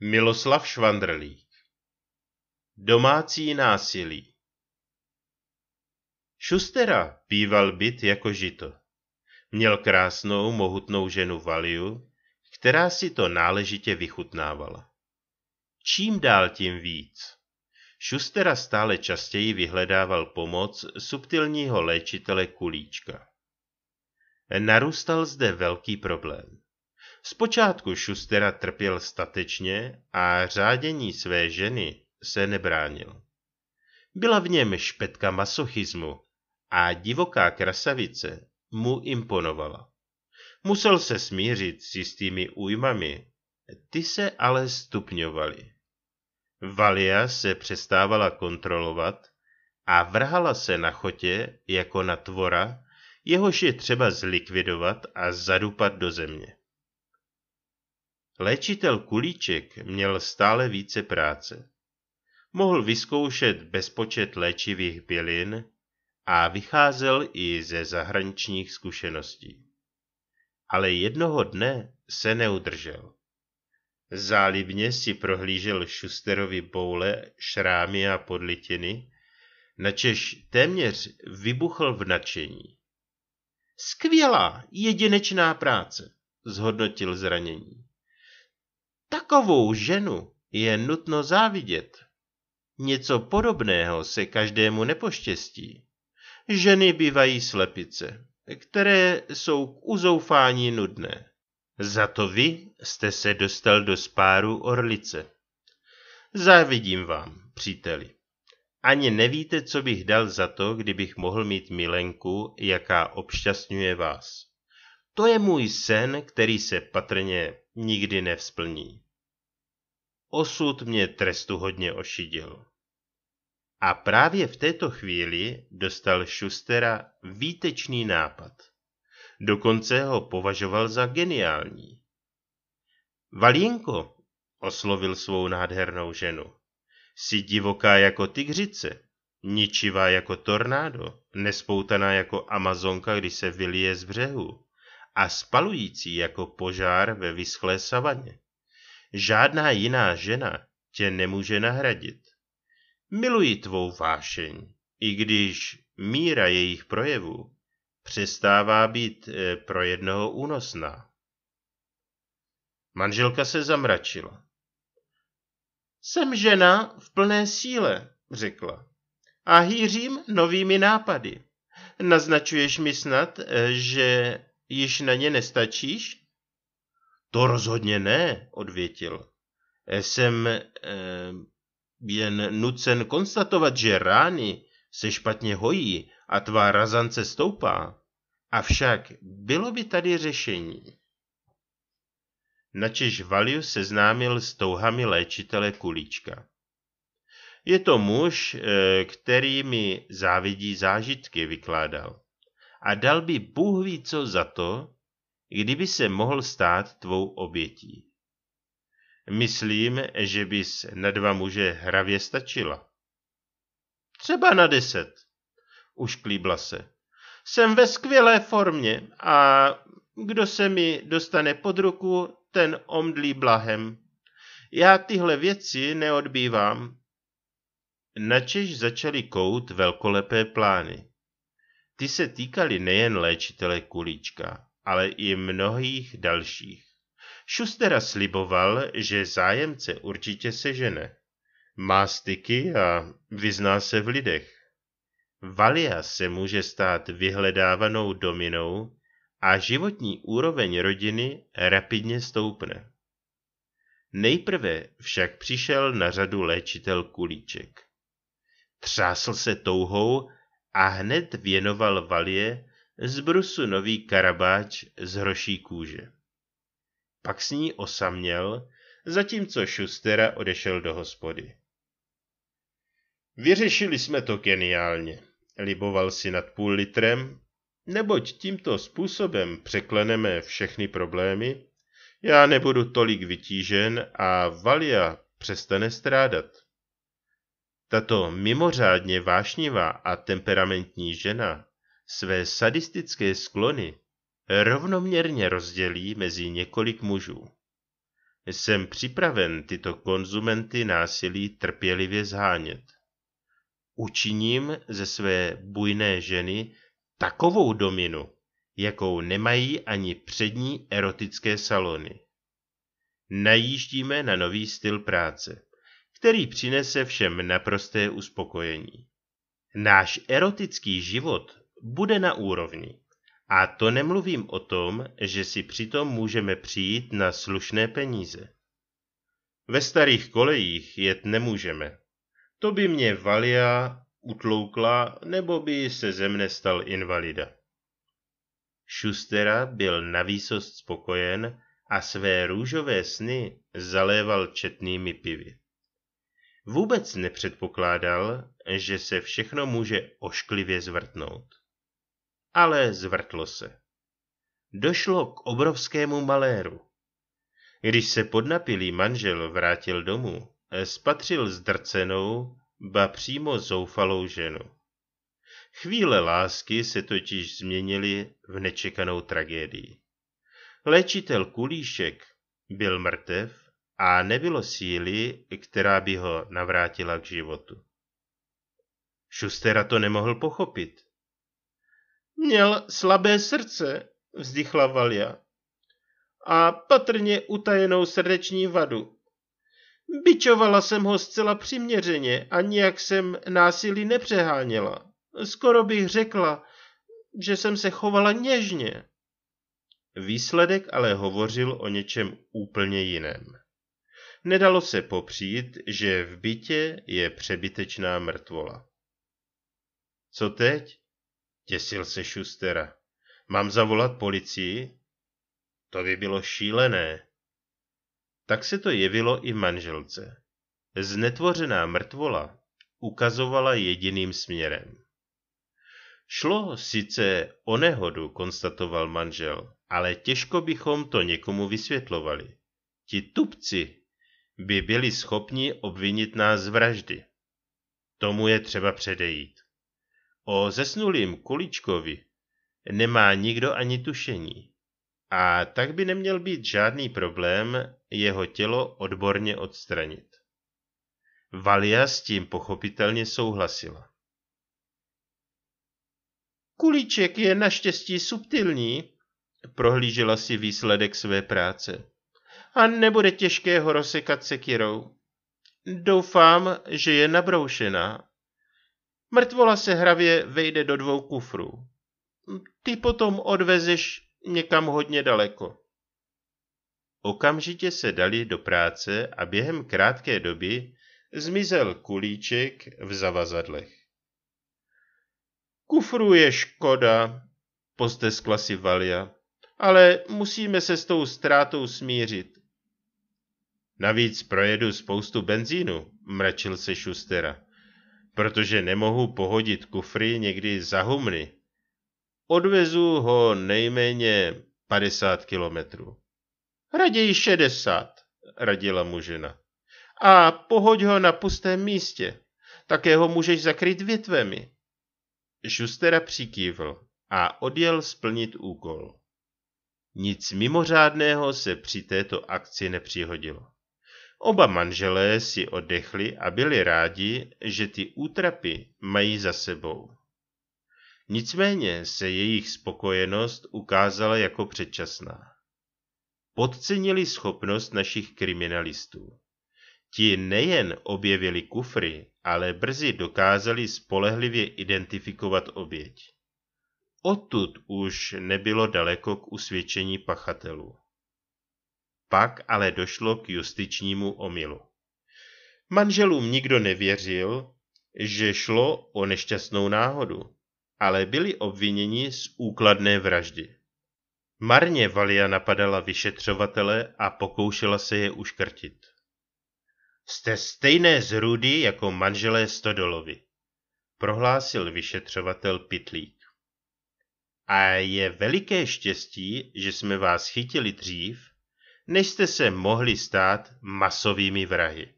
Miloslav Švandrlík Domácí násilí Šustera býval byt jako žito. Měl krásnou, mohutnou ženu Valiu, která si to náležitě vychutnávala. Čím dál tím víc. Šustera stále častěji vyhledával pomoc subtilního léčitele Kulíčka. Narůstal zde velký problém. Zpočátku Šustera trpěl statečně a řádění své ženy se nebránil. Byla v něm špetka masochismu a divoká krasavice mu imponovala. Musel se smířit s jistými újmami, ty se ale stupňovaly. Valia se přestávala kontrolovat a vrhala se na chotě jako na tvora, jehož je třeba zlikvidovat a zadupat do země. Léčitel Kulíček měl stále více práce. Mohl vyzkoušet bezpočet léčivých bylin a vycházel i ze zahraničních zkušeností. Ale jednoho dne se neudržel. Zálibně si prohlížel Šusterovi boule, šrámy a podlitiny, načež téměř vybuchl v nadšení. Skvělá, jedinečná práce, zhodnotil zranění. Takovou ženu je nutno závidět. Něco podobného se každému nepoštěstí. Ženy bývají slepice, které jsou k uzoufání nudné. Za to vy jste se dostal do spáru orlice. Závidím vám, příteli. Ani nevíte, co bych dal za to, kdybych mohl mít milenku, jaká obšťastňuje vás. To je můj sen, který se patrně nikdy nevzplní. Osud mě trestu hodně ošidil. A právě v této chvíli dostal Schustera výtečný nápad. Dokonce ho považoval za geniální. Valínko, oslovil svou nádhernou ženu, jsi divoká jako tygřice, ničivá jako tornádo, nespoutaná jako amazonka, když se vylije z břehu a spalující jako požár ve vyschlé savaně. Žádná jiná žena tě nemůže nahradit. Miluji tvou vášeň, i když míra jejich projevů přestává být eh, pro jednoho únosná. Manželka se zamračila. Jsem žena v plné síle, řekla. A hýřím novými nápady. Naznačuješ mi snad, eh, že Již na ně nestačíš? To rozhodně ne, odvětil. Jsem eh, jen nucen konstatovat, že rány se špatně hojí a tvá razance stoupá. Avšak bylo by tady řešení. Načež Valiu seznámil s touhami léčitele Kulíčka. Je to muž, eh, který mi závidí zážitky, vykládal a dal by Bůh ví co za to, kdyby se mohl stát tvou obětí. Myslím, že bys na dva muže hravě stačila. Třeba na deset, klíbla se. Jsem ve skvělé formě a kdo se mi dostane pod ruku, ten omdlí blahem. Já tyhle věci neodbývám. Načež začali kout velkolepé plány. Ty se týkaly nejen léčitele Kulíčka, ale i mnohých dalších. Šustera sliboval, že zájemce určitě sežene. Má styky a vyzná se v lidech. Valia se může stát vyhledávanou dominou a životní úroveň rodiny rapidně stoupne. Nejprve však přišel na řadu léčitel Kulíček. Třásl se touhou, a hned věnoval valie z brusu nový karabáč z hroší kůže. Pak s ní osaměl, zatímco Šustera odešel do hospody. Vyřešili jsme to geniálně, liboval si nad půl litrem, neboť tímto způsobem překleneme všechny problémy, já nebudu tolik vytížen a Valia přestane strádat. Tato mimořádně vášnivá a temperamentní žena své sadistické sklony rovnoměrně rozdělí mezi několik mužů. Jsem připraven tyto konzumenty násilí trpělivě zhánět. Učiním ze své bujné ženy takovou dominu, jakou nemají ani přední erotické salony. Najíždíme na nový styl práce který přinese všem naprosté uspokojení. Náš erotický život bude na úrovni. A to nemluvím o tom, že si přitom můžeme přijít na slušné peníze. Ve starých kolejích jet nemůžeme. To by mě Valia utloukla, nebo by se ze mne stal invalida. Šustera byl na výsost spokojen a své růžové sny zaléval četnými pivy. Vůbec nepředpokládal, že se všechno může ošklivě zvrtnout. Ale zvrtlo se. Došlo k obrovskému maléru. Když se podnapilý manžel vrátil domů, spatřil zdrcenou, ba přímo zoufalou ženu. Chvíle lásky se totiž změnily v nečekanou tragédii. Léčitel Kulíšek byl mrtev a nebylo síly, která by ho navrátila k životu. Šustera to nemohl pochopit. Měl slabé srdce, vzdychla Valia, a patrně utajenou srdeční vadu. Bičovala jsem ho zcela přiměřeně a nijak jsem násilí nepřeháněla. Skoro bych řekla, že jsem se chovala něžně. Výsledek ale hovořil o něčem úplně jiném. Nedalo se popřít, že v bytě je přebytečná mrtvola. Co teď? Těsil se Šustera. Mám zavolat policii? To by bylo šílené. Tak se to jevilo i manželce. Znetvořená mrtvola ukazovala jediným směrem. Šlo sice o nehodu, konstatoval manžel, ale těžko bychom to někomu vysvětlovali. Ti tupci by byli schopni obvinit nás z vraždy. Tomu je třeba předejít. O zesnulým Kuličkovi nemá nikdo ani tušení. A tak by neměl být žádný problém jeho tělo odborně odstranit. Valia s tím pochopitelně souhlasila. Kulíček je naštěstí subtilní, prohlížela si výsledek své práce a nebude těžké ho rozsekat sekirou. Doufám, že je nabroušená. Mrtvola se hravě vejde do dvou kufrů. Ty potom odvezeš někam hodně daleko. Okamžitě se dali do práce a během krátké doby zmizel kulíček v zavazadlech. Kufru je škoda, posteskla si Valia, ale musíme se s tou ztrátou smířit. Navíc projedu spoustu benzínu, mračil se Šustera, protože nemohu pohodit kufry někdy za humny. Odvezu ho nejméně 50 kilometrů. Raději 60, radila mu žena. A pohoď ho na pustém místě. Také ho můžeš zakryt větvemi. Šustera přikývl a odjel splnit úkol. Nic mimořádného se při této akci nepřihodilo. Oba manželé si odechli a byli rádi, že ty útrapy mají za sebou. Nicméně se jejich spokojenost ukázala jako předčasná. Podcenili schopnost našich kriminalistů. Ti nejen objevili kufry, ale brzy dokázali spolehlivě identifikovat oběť. Odtud už nebylo daleko k usvědčení pachatelů. Pak ale došlo k justičnímu omilu. Manželům nikdo nevěřil, že šlo o nešťastnou náhodu, ale byli obviněni z úkladné vraždy. Marně Valia napadala vyšetřovatele a pokoušela se je uškrtit. Jste stejné zrůdy jako manželé Stodolovi, prohlásil vyšetřovatel Pitlík. A je veliké štěstí, že jsme vás chytili dřív, než jste se mohli stát masovými vrahy.